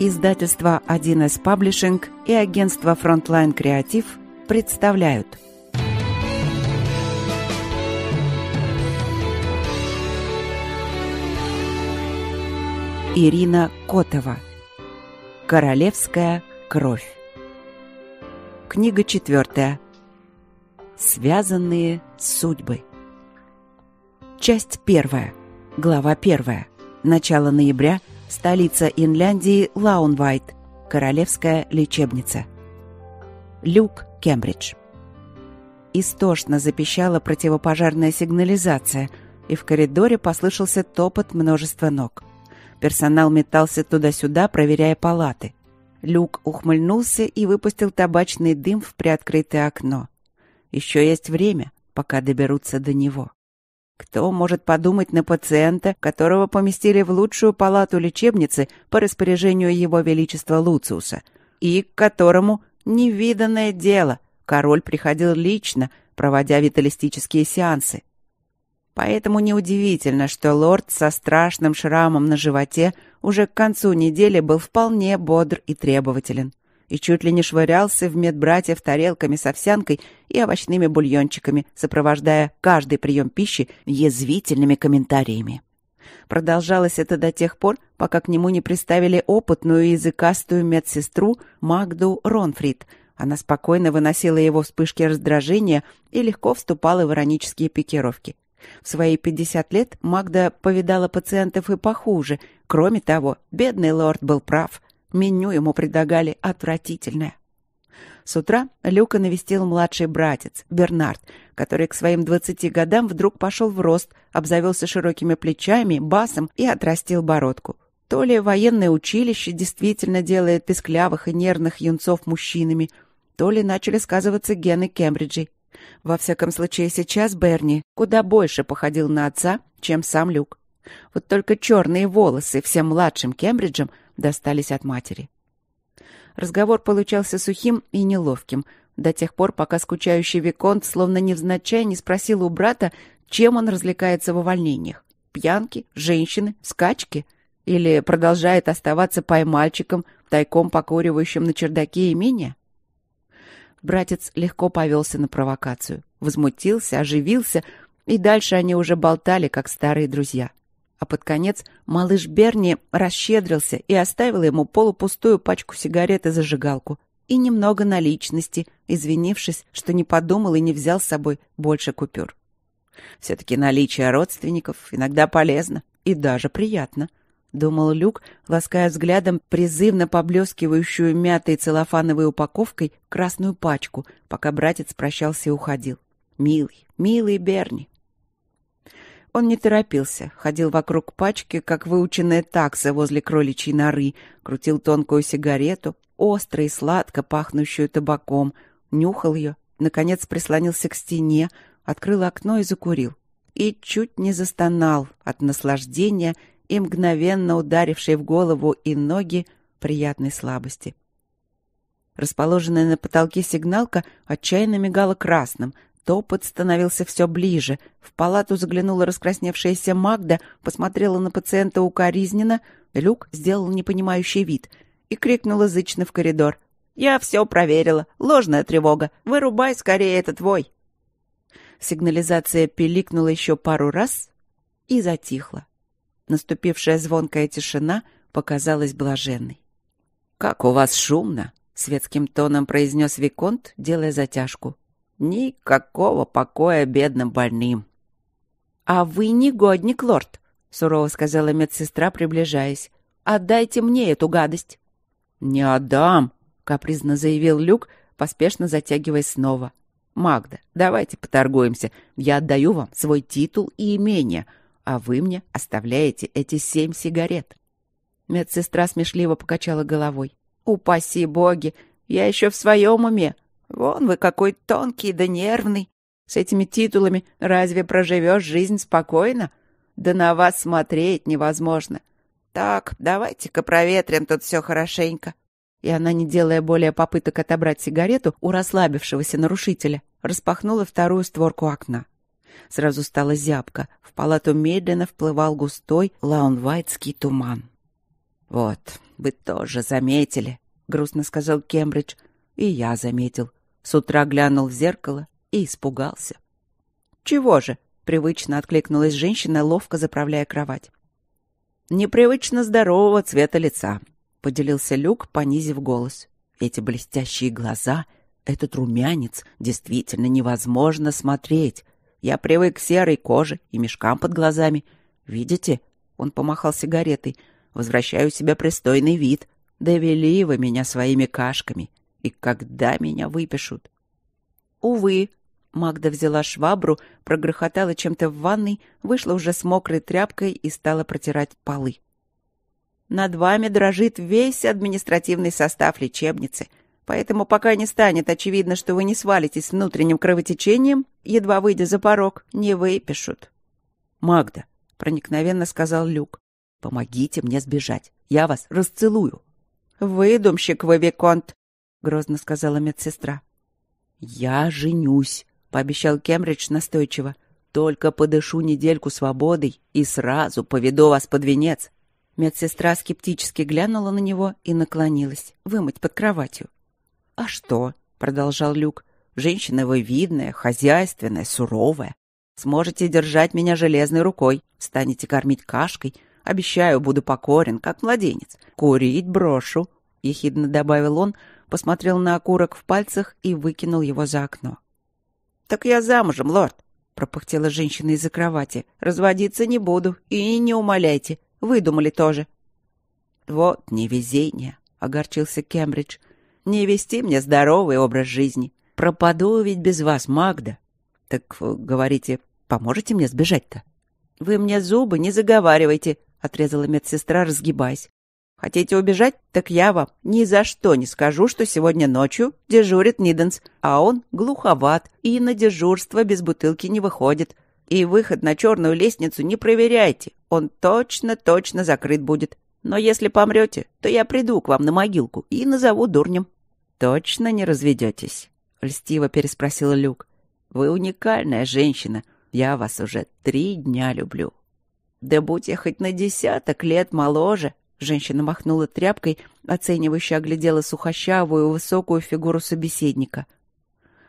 Издательство 1С Паблишинг и агентство Frontline Креатив представляют Ирина Котова Королевская кровь Книга четвертая Связанные судьбы Часть первая Глава первая Начало ноября столица Инляндии Лаунвайт, королевская лечебница. Люк, Кембридж. Истошно запищала противопожарная сигнализация, и в коридоре послышался топот множества ног. Персонал метался туда-сюда, проверяя палаты. Люк ухмыльнулся и выпустил табачный дым в приоткрытое окно. Еще есть время, пока доберутся до него. Кто может подумать на пациента, которого поместили в лучшую палату лечебницы по распоряжению его величества Луциуса, и к которому невиданное дело, король приходил лично, проводя виталистические сеансы. Поэтому неудивительно, что лорд со страшным шрамом на животе уже к концу недели был вполне бодр и требователен и чуть ли не швырялся в медбратьев тарелками с овсянкой и овощными бульончиками, сопровождая каждый прием пищи язвительными комментариями. Продолжалось это до тех пор, пока к нему не приставили опытную и языкастую медсестру Магду Ронфрид. Она спокойно выносила его вспышки раздражения и легко вступала в иронические пикировки. В свои 50 лет Магда повидала пациентов и похуже. Кроме того, бедный лорд был прав. Меню ему предлагали отвратительное. С утра Люка навестил младший братец, Бернард, который к своим двадцати годам вдруг пошел в рост, обзавелся широкими плечами, басом и отрастил бородку. То ли военное училище действительно делает песклявых и нервных юнцов мужчинами, то ли начали сказываться гены Кембриджи. Во всяком случае, сейчас Берни куда больше походил на отца, чем сам Люк. Вот только черные волосы всем младшим Кембриджем – достались от матери. Разговор получался сухим и неловким, до тех пор, пока скучающий Виконт словно невзначай не спросил у брата, чем он развлекается в увольнениях. Пьянки, женщины, скачки? Или продолжает оставаться поймальчиком, тайком покуривающим на чердаке имения? Братец легко повелся на провокацию. Возмутился, оживился, и дальше они уже болтали, как старые друзья. А под конец малыш Берни расщедрился и оставил ему полупустую пачку сигарет и зажигалку и немного наличности, извинившись, что не подумал и не взял с собой больше купюр. Все-таки наличие родственников иногда полезно и даже приятно, думал Люк, лаская взглядом призывно поблескивающую мятой целлофановой упаковкой красную пачку, пока братец прощался и уходил. Милый, милый Берни, он не торопился, ходил вокруг пачки, как выученная такса возле кроличьей норы, крутил тонкую сигарету, остро и сладко пахнущую табаком, нюхал ее, наконец прислонился к стене, открыл окно и закурил. И чуть не застонал от наслаждения и мгновенно ударившей в голову и ноги приятной слабости. Расположенная на потолке сигналка отчаянно мигала красным, Топот становился все ближе. В палату заглянула раскрасневшаяся Магда, посмотрела на пациента укоризненно. Люк сделал непонимающий вид и крикнула зычно в коридор. «Я все проверила. Ложная тревога. Вырубай скорее этот вой!» Сигнализация пиликнула еще пару раз и затихла. Наступившая звонкая тишина показалась блаженной. «Как у вас шумно!» — светским тоном произнес Виконт, делая затяжку. Никакого покоя бедным больным. «А вы негодник, лорд», — сурово сказала медсестра, приближаясь. «Отдайте мне эту гадость». «Не отдам», — капризно заявил Люк, поспешно затягиваясь снова. «Магда, давайте поторгуемся. Я отдаю вам свой титул и имение, а вы мне оставляете эти семь сигарет». Медсестра смешливо покачала головой. «Упаси боги! Я еще в своем уме. Вон вы какой тонкий да нервный. С этими титулами разве проживешь жизнь спокойно? Да на вас смотреть невозможно. Так, давайте-ка проветрим тут все хорошенько». И она, не делая более попыток отобрать сигарету у расслабившегося нарушителя, распахнула вторую створку окна. Сразу стало зябко. В палату медленно вплывал густой лаунвайтский туман. «Вот, вы тоже заметили», — грустно сказал Кембридж. «И я заметил. С утра глянул в зеркало и испугался. «Чего же?» — привычно откликнулась женщина, ловко заправляя кровать. «Непривычно здорового цвета лица», — поделился Люк, понизив голос. «Эти блестящие глаза, этот румянец, действительно невозможно смотреть. Я привык к серой коже и мешкам под глазами. Видите?» — он помахал сигаретой. «Возвращаю себе пристойный вид. Довели вы меня своими кашками. И когда меня выпишут? Увы, Магда взяла швабру, прогрохотала чем-то в ванной, вышла уже с мокрой тряпкой и стала протирать полы. Над вами дрожит весь административный состав лечебницы, поэтому пока не станет очевидно, что вы не свалитесь с внутренним кровотечением, едва выйдя за порог, не выпишут. «Магда», — проникновенно сказал Люк, — «помогите мне сбежать. Я вас расцелую». «Выдумщик вы, Виконт», — грозно сказала медсестра. «Я женюсь», — пообещал Кембридж настойчиво. «Только подышу недельку свободой и сразу поведу вас под венец». Медсестра скептически глянула на него и наклонилась, вымыть под кроватью. «А что?» — продолжал Люк. «Женщина вы видная, хозяйственная, суровая. Сможете держать меня железной рукой, станете кормить кашкой. Обещаю, буду покорен, как младенец. Курить брошу», — ехидно добавил он, — посмотрел на окурок в пальцах и выкинул его за окно. «Так я замужем, лорд!» — пропыхтела женщина из-за кровати. «Разводиться не буду, и не умоляйте. Выдумали тоже». «Вот невезение!» — огорчился Кембридж. «Не вести мне здоровый образ жизни. Пропаду ведь без вас, Магда. Так, говорите, поможете мне сбежать-то?» «Вы мне зубы не заговаривайте», — отрезала медсестра, разгибаясь. Хотите убежать? Так я вам ни за что не скажу, что сегодня ночью дежурит Ниденс, а он глуховат и на дежурство без бутылки не выходит. И выход на черную лестницу не проверяйте, он точно-точно закрыт будет. Но если помрете, то я приду к вам на могилку и назову дурнем». «Точно не разведетесь?» — льстиво переспросил Люк. «Вы уникальная женщина. Я вас уже три дня люблю». «Да будь я хоть на десяток лет моложе, Женщина махнула тряпкой, оценивающе оглядела сухощавую, высокую фигуру собеседника.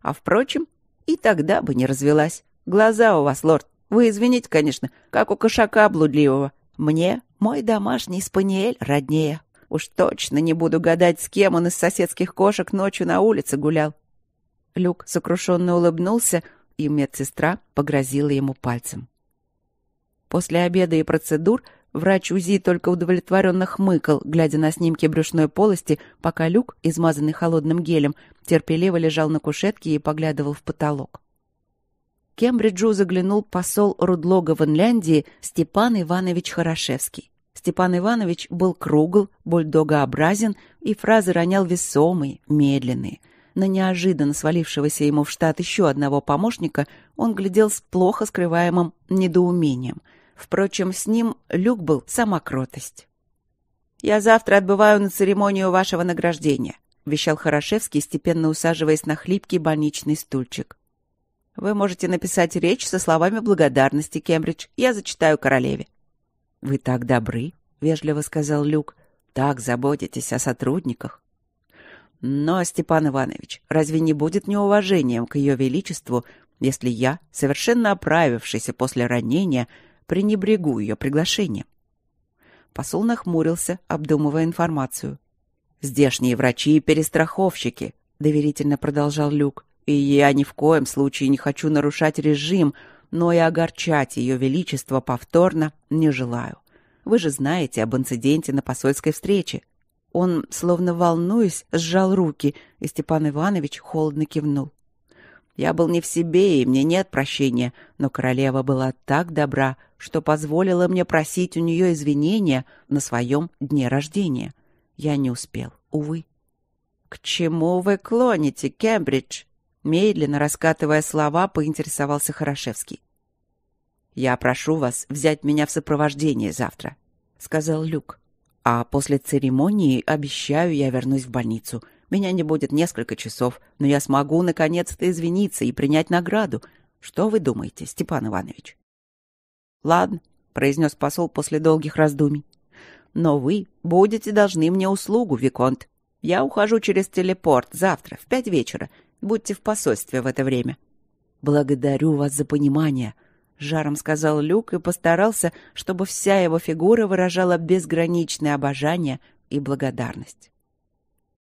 А, впрочем, и тогда бы не развелась. Глаза у вас, лорд. Вы извините, конечно, как у кошака блудливого. Мне мой домашний спаниель роднее. Уж точно не буду гадать, с кем он из соседских кошек ночью на улице гулял. Люк сокрушенно улыбнулся, и медсестра погрозила ему пальцем. После обеда и процедур — Врач УЗИ только удовлетворенно хмыкал, глядя на снимки брюшной полости, пока люк, измазанный холодным гелем, терпеливо лежал на кушетке и поглядывал в потолок. Кембриджу заглянул посол Рудлога в Инляндии Степан Иванович Хорошевский. Степан Иванович был кругл, бульдогообразен, и фразы ронял весомые, медленные. На неожиданно свалившегося ему в штат еще одного помощника он глядел с плохо скрываемым недоумением — Впрочем, с ним Люк был сама кротость. «Я завтра отбываю на церемонию вашего награждения», — вещал Хорошевский, степенно усаживаясь на хлипкий больничный стульчик. «Вы можете написать речь со словами благодарности, Кембридж. Я зачитаю королеве». «Вы так добры», — вежливо сказал Люк. «Так заботитесь о сотрудниках». «Но, Степан Иванович, разве не будет неуважением к ее величеству, если я, совершенно оправившийся после ранения, — пренебрегу ее приглашением. Посол нахмурился, обдумывая информацию. «Здешние врачи и перестраховщики», — доверительно продолжал Люк. «И я ни в коем случае не хочу нарушать режим, но и огорчать ее величество повторно не желаю. Вы же знаете об инциденте на посольской встрече». Он, словно волнуясь, сжал руки, и Степан Иванович холодно кивнул. Я был не в себе, и мне нет прощения, но королева была так добра, что позволила мне просить у нее извинения на своем дне рождения. Я не успел, увы. «К чему вы клоните, Кембридж?» Медленно раскатывая слова, поинтересовался Хорошевский. «Я прошу вас взять меня в сопровождение завтра», — сказал Люк. «А после церемонии, обещаю, я вернусь в больницу. Меня не будет несколько часов, но я смогу наконец-то извиниться и принять награду. Что вы думаете, Степан Иванович? — Ладно, — произнес посол после долгих раздумий. — Но вы будете должны мне услугу, Виконт. Я ухожу через телепорт завтра в пять вечера. Будьте в посольстве в это время. — Благодарю вас за понимание, — жаром сказал Люк и постарался, чтобы вся его фигура выражала безграничное обожание и благодарность.